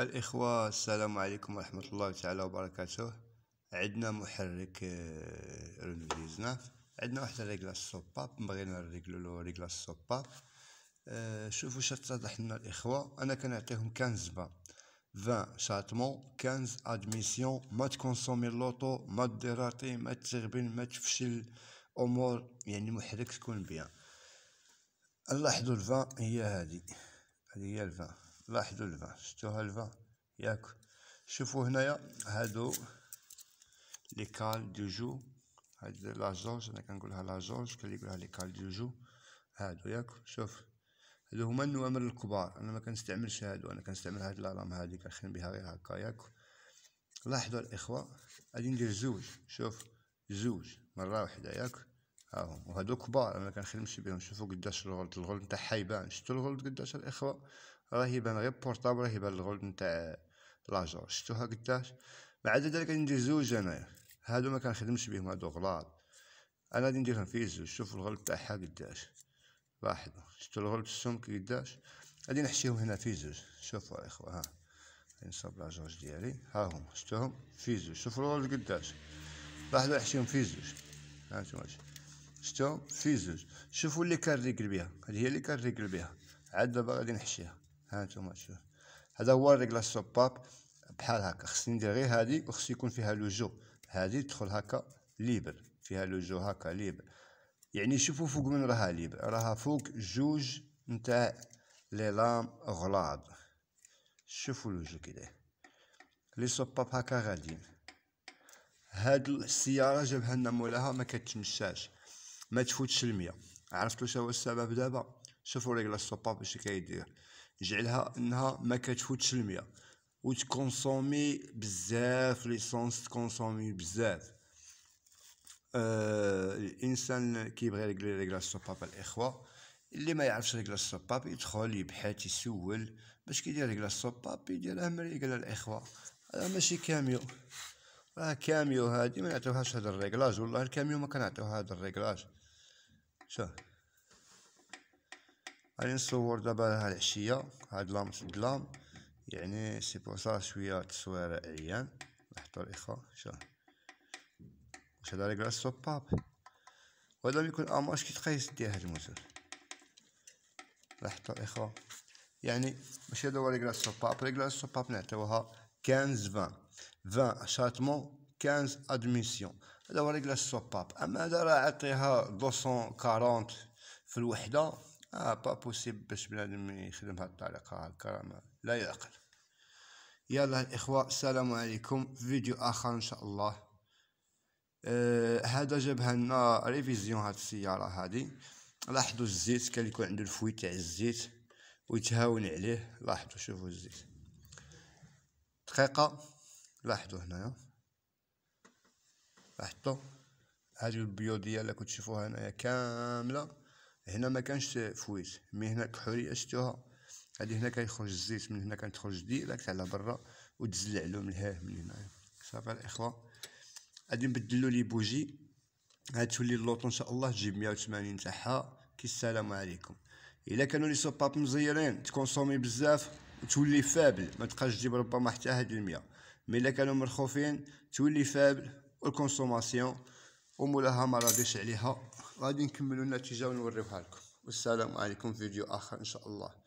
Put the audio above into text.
الإخوة السلام عليكم ورحمة الله تعالى وبركاته عندنا محرك آه، رونو 19 عندنا واحد الريكلا الصباب بغينا نريكلو لو ريكلا الصباب آه، شوفوا شات اتضح لنا الإخوة أنا كنعطيهم كنز با 20 شاتمون 15 ادميسيون ما تكونسومي اللوطو ما تديراطي ما تغبن ما تفشل امور يعني محرك تكون بيان نلاحظوا الفان هي هذه هذه هي الفان لاحظوا الفا شتو الفا ياك شوفوا هنايا هادو لي كال دو جو هاد لا جورج انا كنقولها لا جورج اللي يقولها لي كال دو جو هادو ياك شوف هادو هما النوامر الكبار انا ما كنستعملش هادو انا كنستعمل هاد الالام هادي كنخدم بها غير هكا ياك لاحظوا الاخوه غادي ندير زوج شوف زوج مره واحده ياك ها وهادو كبار انا كنخدمش بهم شوفوا قداش الغولد الغولد نتاع حيبان شتو الغولد قداش الاخوه راه يبان غير بورطابل راه يبان الغولد نتاع لاجور شفتوها قداش مع ذلك ندير زوج انايا هادو ما كنخدمش بهم هادو غلاط انا غادي نديرهم في زوج شوف الغولد تاعها قداش واحد شتو الغولد السمك قداش غادي نحشيهم هنا في زوج شوفوا الاخوه ها نصب لاجورج ديالي ها هما شفتوهم في زوج شوفوا الغولد قداش واحد نحشيهم في زوج ها انتم شتو في زوج شوفوا اللي ريكل بها هذه هي اللي ريكل بها عاد دابا غادي نحشيها ها نتوما شوف هذا هو ريكلا السوباب بحال هكا خصني ندير غير هذه وخص يكون فيها لو جو هذه تدخل هكا ليبر فيها لو جو هكا ليبر يعني شوفوا فوق من راها ليبر راها فوق جوج نتاع لي لام غلاض شوفوا لو جو كده لي سوباب هكا غاديين هاد السياره جابها لنا مولاها ما كتمشاش ما تفوتش المية عرفتوا شنو هو السبب دابا شوفوا رجل السوباب باش كيدير جعلها انها ما كتفوتش المية وتكونسومي بزاف ليسونس تكونسومي بزاف آه الانسان كيبغي لي ريغلا السوباب الاخوه اللي ما يعرفش ريغلا السوباب يدخل يبحث يسول باش كيدير ريغلا السوباب يديرها مريقله الاخوه هذا ماشي كاميو كاميو هادي ما يعطيوهاش هاد الريكلاج والله الكاميو ما كنعطيوها هاد الريكلاج شوف غادي نصور دابا ها العشيه هاد لامس الظلام يعني سي بو سا شويه تصويرة عيان نحطو الاخوه شوف واش هادا ريكلاج سوباب وهذا يكون اماش كيتقيس دير هاد الموتور نحطو الاخوه يعني ماشي هادا هو ريكلاج سوباب ريكلاج سوباب نعطيوها كانز فان 20 شاتمون 15 ادميسيون هذا هو ريغلاج سوباب اما هذا راه عطيها 240 في الوحده اه با بوسيبل باش بنادم يخدم هاد الطريقه هكا لا يعقل يلا الاخوه السلام عليكم في فيديو اخر ان شاء الله آه جابها لنا ريفيزيون هاد السياره هادي لاحظوا الزيت كان يكون عنده الفوي تاع الزيت ويتهاون عليه لاحظوا شوفوا الزيت دقيقه لاحظوا هنايا لاحظوا هذه البيوضيه كنت كتشوفوها هنايا كامله هنا ما كانش فويت مي هنا كحوريه شتوها هذه هنا كيخرج الزيت من هنا كتخرج ديريكت على برا وتزلع من الهاه من هنايا صافي الاخوه غادي نبدلو لي بوجي غتولي اللوطو ان شاء الله تجيب 180 تاعها كي السلام عليكم الا كانوا لي سوباب مزيرين تكونسومي بزاف وتولي فابل ما تبقاش تجيب ربما حتى هاد المياه مي الا كانوا مرخوفين تولي فابل والكونسوماسيون ومولاها ما راضيش عليها غادي نكملوا النتيجه ونوريوها لكم والسلام عليكم في فيديو اخر ان شاء الله